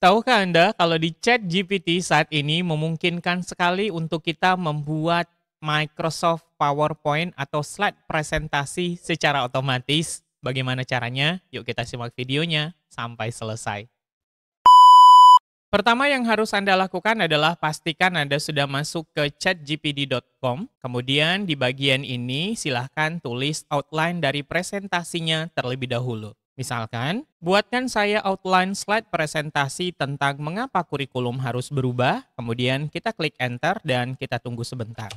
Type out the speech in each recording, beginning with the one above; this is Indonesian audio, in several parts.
Tahukah Anda kalau di chat GPT saat ini memungkinkan sekali untuk kita membuat Microsoft PowerPoint atau slide presentasi secara otomatis? Bagaimana caranya? Yuk kita simak videonya sampai selesai. Pertama yang harus Anda lakukan adalah pastikan Anda sudah masuk ke chatgpd.com. Kemudian di bagian ini silahkan tulis outline dari presentasinya terlebih dahulu. Misalkan, buatkan saya outline slide presentasi tentang mengapa kurikulum harus berubah, kemudian kita klik enter dan kita tunggu sebentar.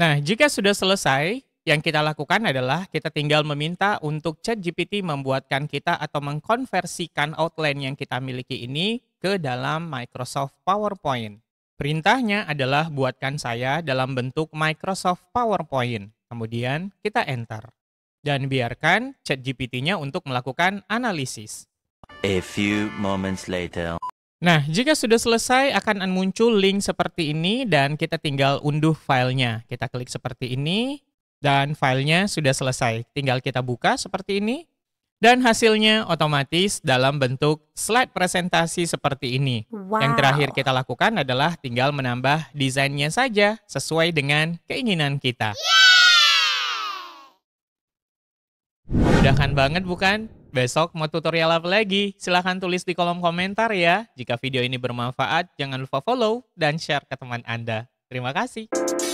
Nah, jika sudah selesai, yang kita lakukan adalah kita tinggal meminta untuk Chat GPT membuatkan kita atau mengkonversikan outline yang kita miliki ini ke dalam Microsoft PowerPoint. Perintahnya adalah buatkan saya dalam bentuk Microsoft PowerPoint. Kemudian kita enter dan biarkan Chat gpt nya untuk melakukan analisis. A few moments later. Nah, jika sudah selesai akan muncul link seperti ini dan kita tinggal unduh filenya. Kita klik seperti ini dan filenya sudah selesai. Tinggal kita buka seperti ini dan hasilnya otomatis dalam bentuk slide presentasi seperti ini. Wow. Yang terakhir kita lakukan adalah tinggal menambah desainnya saja sesuai dengan keinginan kita. Yeah! Memudahkan banget bukan? Besok mau tutorial apa lagi? Silahkan tulis di kolom komentar ya. Jika video ini bermanfaat, jangan lupa follow dan share ke teman Anda. Terima kasih.